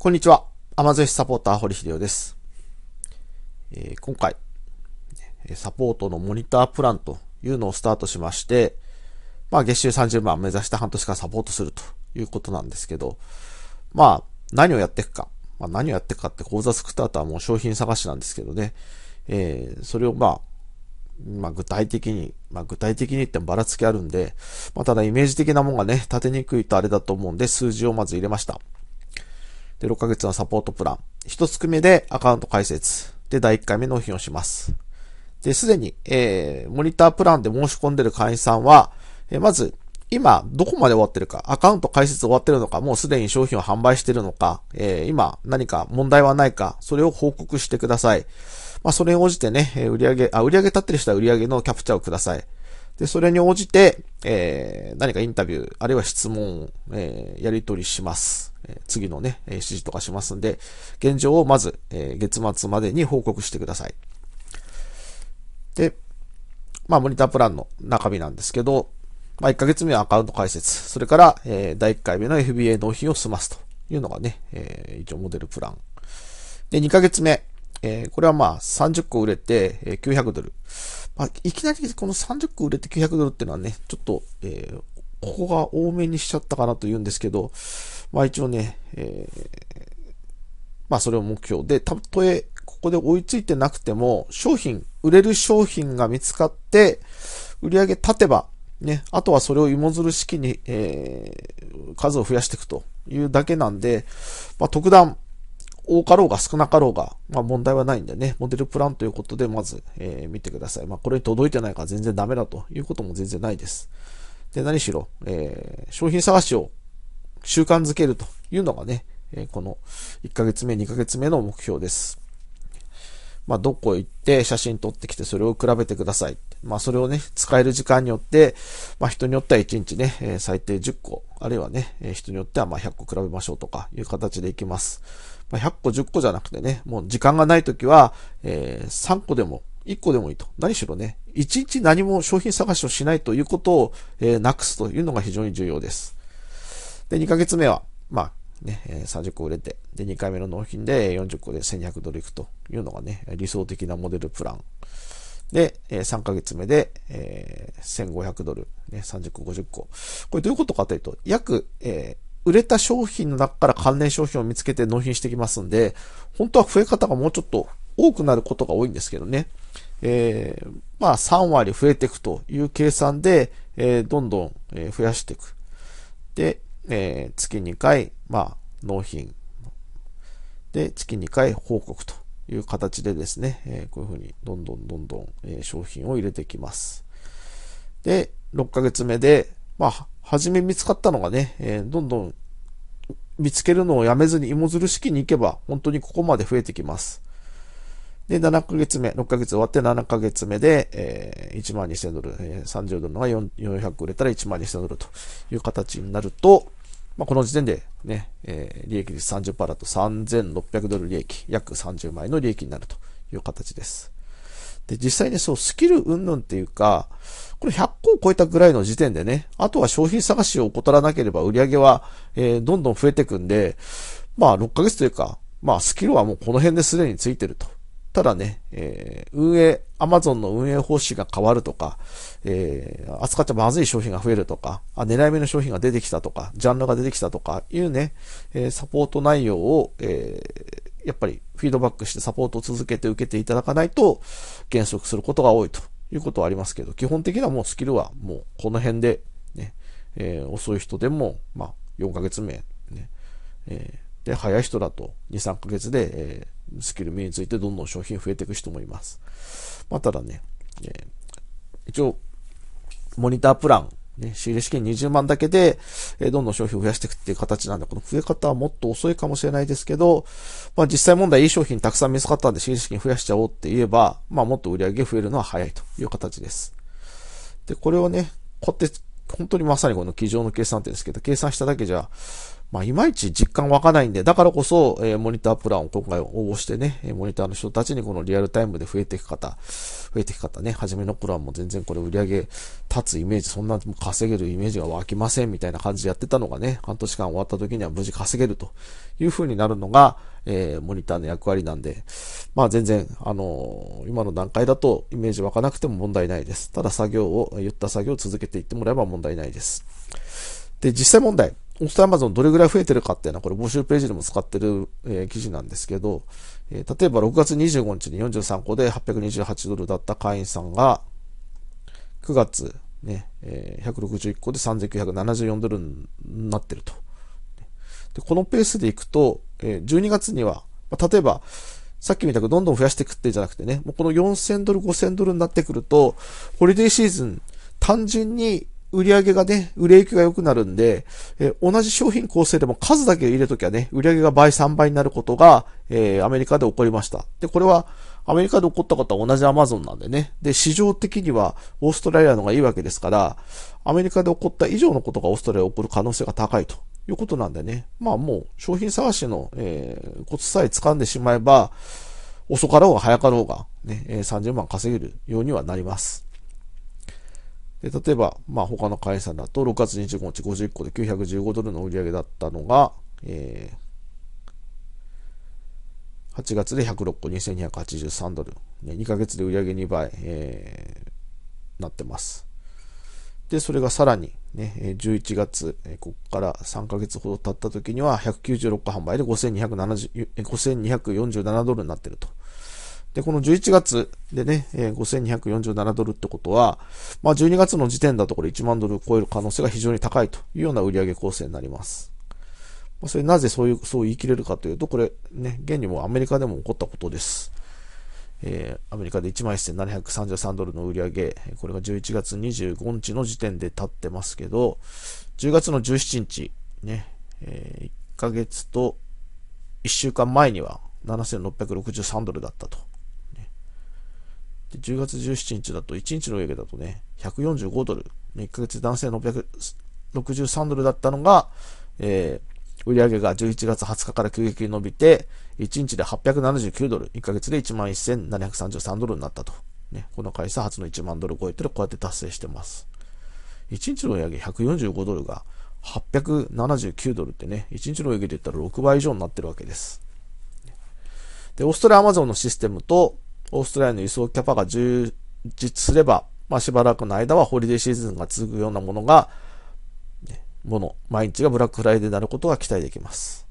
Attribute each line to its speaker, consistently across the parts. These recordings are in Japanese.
Speaker 1: こんにちは。甘寿司サポーター、堀秀夫です。えー、今回、サポートのモニタープランというのをスタートしまして、まあ月収30万目指して半年間サポートするということなんですけど、まあ何をやっていくか、まあ何をやっていくかって講座作った後はもう商品探しなんですけどね、えー、それをまあ、まあ具体的に、まあ具体的に言ってもばらつきあるんで、まあただイメージ的なもんがね、立てにくいとあれだと思うんで数字をまず入れました。で、6ヶ月のサポートプラン。1月目でアカウント開設。で、第1回目納品をします。で、すでに、えー、モニタープランで申し込んでる会員さんは、えー、まず、今、どこまで終わってるか、アカウント開設終わってるのか、もうすでに商品を販売してるのか、えー、今、何か問題はないか、それを報告してください。まあ、それに応じてね、売上あ、売上立ってる人は売上のキャプチャーをください。で、それに応じて、えー、何かインタビュー、あるいは質問えー、やり取りします。え次のね、え指示とかしますんで、現状をまず、え月末までに報告してください。で、まあ、モニタープランの中身なんですけど、まあ、1ヶ月目はアカウント開設。それから、えー、第1回目の FBA 納品を済ますというのがね、えー、一応モデルプラン。で、2ヶ月目、えー、これはまあ30個売れて、え900ドル。まあ、いきなりこの30個売れて900ドルっていうのはね、ちょっと、えー、ここが多めにしちゃったかなと言うんですけど、まあ一応ね、えー、まあそれを目標で、たとえここで追いついてなくても、商品、売れる商品が見つかって、売り上げ立てば、ね、あとはそれを芋づる式に、えー、数を増やしていくというだけなんで、まあ特段、多かろうが少なかろうが、まあ問題はないんでね、モデルプランということでまず、えー、見てください。まあこれに届いてないから全然ダメだということも全然ないです。で、何しろ、えー、商品探しを習慣づけるというのがね、えー、この1ヶ月目、2ヶ月目の目標です。まあどこ行って写真撮ってきてそれを比べてください。まあそれをね、使える時間によって、まあ人によっては1日ね、え最低10個、あるいはね、え人によってはま100個比べましょうとかいう形でいきます。まあ、100個10個じゃなくてね、もう時間がない時は、えー、3個でも1個でもいいと。何しろね、1日何も商品探しをしないということを、えー、なくすというのが非常に重要です。で、2ヶ月目は、まあ、ね、30個売れて、で、2回目の納品で40個で1200ドルいくというのがね、理想的なモデルプラン。で、3ヶ月目で、え1500ドル、ね、30個、50個。これどういうことかというと、約、えー売れた商品の中から関連商品を見つけて納品してきますんで、本当は増え方がもうちょっと多くなることが多いんですけどね。えー、まあ3割増えていくという計算で、えー、どんどん増やしていく。で、えー、月2回、まあ納品。で、月2回報告という形でですね、えー、こういうふうにどんどんどんどん、え商品を入れていきます。で、6ヶ月目で、まあ、初め見つかったのがね、えー、どんどん見つけるのをやめずに芋づる式に行けば、本当にここまで増えてきます。で、7ヶ月目、6ヶ月終わって7ヶ月目で、えー、1万2000ドル、えー、30ドルのが400売れたら1万2000ドルという形になると、まあ、この時点でね、えー、利益率30%だと3600ドル利益、約30枚の利益になるという形です。で、実際にそう、スキル云々っていうか、これ100個を超えたぐらいの時点でね、あとは商品探しを怠らなければ売り上げは、えー、どんどん増えていくんで、まあ6ヶ月というか、まあスキルはもうこの辺ですでについてると。ただね、えー、運営、アマゾンの運営方針が変わるとか、えー、扱っちゃまずい商品が増えるとか、あ、狙い目の商品が出てきたとか、ジャンルが出てきたとかいうね、えー、サポート内容を、えー、やっぱりフィードバックしてサポートを続けて受けていただかないと減速することが多いということはありますけど、基本的にはもうスキルはもうこの辺でね、えー、遅い人でも、まあ、4ヶ月目、ね、えー、で、早い人だと2、3ヶ月で、えー、スキル身についてどんどん商品増えていく人もいます。まあ、ただね、えー、一応、モニタープランね、仕入れ資金20万だけで、えどんどん消費を増やしていくっていう形なんで、この増え方はもっと遅いかもしれないですけど、まあ実際問題いい商品たくさん見つかったんで仕入れ資金増やしちゃおうって言えば、まあもっと売り上げ増えるのは早いという形です。で、これをね、こうやって、本当にまさにこの机上の計算点ですけど、計算しただけじゃ、まあ、いまいち実感湧かないんで、だからこそ、えー、モニタープランを今回応募してね、えモニターの人たちにこのリアルタイムで増えていく方、増えていく方ね、初めの頃はもう全然これ売り上げ立つイメージ、そんな稼げるイメージが湧きませんみたいな感じでやってたのがね、半年間終わった時には無事稼げるという風になるのが、えー、モニターの役割なんで、まあ全然、あのー、今の段階だとイメージ湧かなくても問題ないです。ただ作業を、言った作業を続けていってもらえば問題ないです。で、実際問題。オフトアマゾンどれぐらい増えてるかっていうのは、これ募集ページでも使ってる、えー、記事なんですけど、えー、例えば6月25日に43個で828ドルだった会員さんが、9月ね、えー、161個で3974ドルになってると。でこのペースでいくと、えー、12月には、まあ、例えば、さっきみたくどんどん増やしていくってじゃなくてね、もうこの4000ドル、5000ドルになってくると、ホリデーシーズン、単純に売り上げがね、売れ行きが良くなるんで、えー、同じ商品構成でも数だけ入れときゃね、売り上げが倍3倍になることが、えー、アメリカで起こりました。で、これは、アメリカで起こったことは同じアマゾンなんでね。で、市場的にはオーストラリアのがいいわけですから、アメリカで起こった以上のことがオーストラリアで起こる可能性が高いということなんでね。まあもう、商品探しの、えー、コツさえ掴んでしまえば、遅かろうが早かろうが、ね、30万稼げるようにはなります。で、例えば、まあ、他の会社だと、6月25日50個で915ドルの売り上げだったのが、えー、8月で106個2283ドル。ね、2ヶ月で売り上げ2倍、えー、なってます。で、それがさらに、ね、11月、ここから3ヶ月ほど経った時には、196個販売で5247ドルになってると。で、この11月でね、えー、5247ドルってことは、まあ12月の時点だとこれ1万ドルを超える可能性が非常に高いというような売上構成になります。まあ、それなぜそういう、そう言い切れるかというと、これね、現にもアメリカでも起こったことです。えー、アメリカで1 1733ドルの売り上げ、これが11月25日の時点で経ってますけど、10月の17日、ね、えー、1ヶ月と1週間前には7663ドルだったと。で10月17日だと1日の上下だとね、145ドル、1ヶ月男性663ドルだったのが、えー、売上が11月20日から急激に伸びて、1日で879ドル、1ヶ月で11,733ドルになったと。ね、この会社初の1万ドル超えてる、こうやって達成してます。1日の売上145ドルが879ドルってね、1日の売上で言ったら6倍以上になってるわけです。で、オーストラリアアマゾンのシステムと、オーストラリアの輸送キャパが充実すれば、まあ、しばらくの間はホリデーシーズンが続くようなものが、もの、毎日がブラックフライデーになることが期待できます。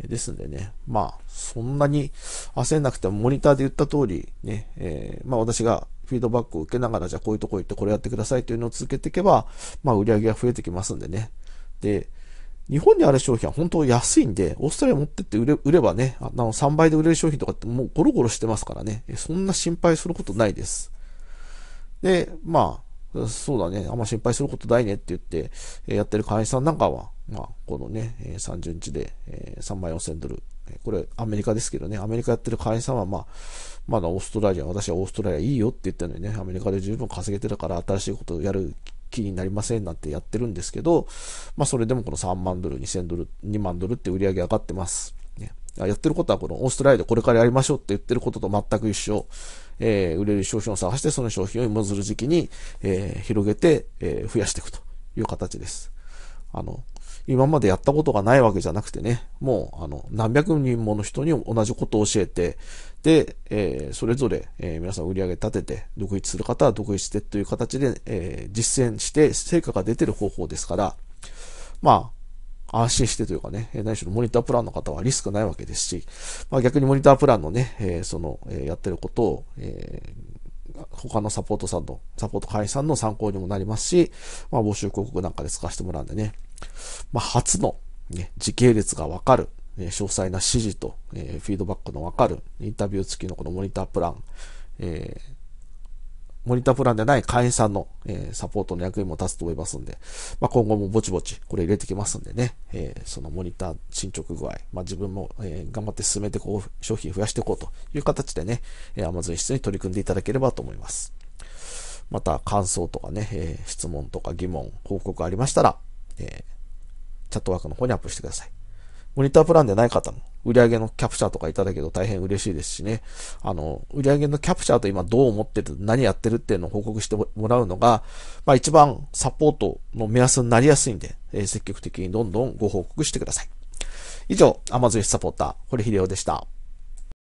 Speaker 1: ですんでね、まあ、そんなに焦んなくても、モニターで言った通り、ね、えー、まあ私がフィードバックを受けながら、じゃあこういうとこ行ってこれやってくださいというのを続けていけば、まあ売り上げが増えてきますんでね。で、日本にある商品は本当安いんで、オーストラリア持ってって売れ売ればね、あの3倍で売れる商品とかってもうゴロゴロしてますからね、そんな心配することないです。で、まあ、そうだね、あんま心配することないねって言って、えやってる会員さんなんかは、まあ、このね、30日で、え3万4000ドル。これ、アメリカですけどね、アメリカやってる会員さんは、まあ、まだオーストラリア、私はオーストラリアいいよって言ったのにね、アメリカで十分稼げてるから、新しいことをやる気になりませんなんてやってるんですけど、まあそれでもこの3万ドル、2000ドル、2万ドルって売り上げ上がってます。ね、やってることはこのオーストラリアでこれからやりましょうって言ってることと全く一緒。えー、売れる商品を探してその商品を芋づる時期に、えー、広げて、えー、増やしていくという形です。あの、今までやったことがないわけじゃなくてね、もう、あの、何百人もの人に同じことを教えて、で、えー、それぞれ、えー、皆さん売り上げ立てて、独立する方は独立してという形で、えー、実践して成果が出てる方法ですから、まあ、安心してというかね、何しろモニタープランの方はリスクないわけですし、まあ逆にモニタープランのね、えその、えやってることを、え他のサポートさんの、サポート会員さんの参考にもなりますし、まあ募集広告なんかで使わせてもらうんでね、まあ、初の、ね、時系列がわかる、え詳細な指示と、えフィードバックのわかる、インタビュー付きのこのモニタープラン、えー、モニタープランでない会員さんの、えー、サポートの役にも立つと思いますんで、まあ、今後もぼちぼちこれ入れてきますんでね、えー、そのモニター進捗具合、まあ、自分も、えー、頑張って進めてこう商品増やしていこうという形でね、え Amazon 室に取り組んでいただければと思います。また感想とかね、え質問とか疑問、報告ありましたら、えー、チャットワークの方にアップしてください。モニタープランでない方も、売上のキャプチャーとかいただけ大変嬉しいですしね。あの、売上のキャプチャーと今どう思ってる、何やってるっていうのを報告してもらうのが、まあ一番サポートの目安になりやすいんで、えー、積極的にどんどんご報告してください。以上、アマゾンサポーター、堀秀夫でした。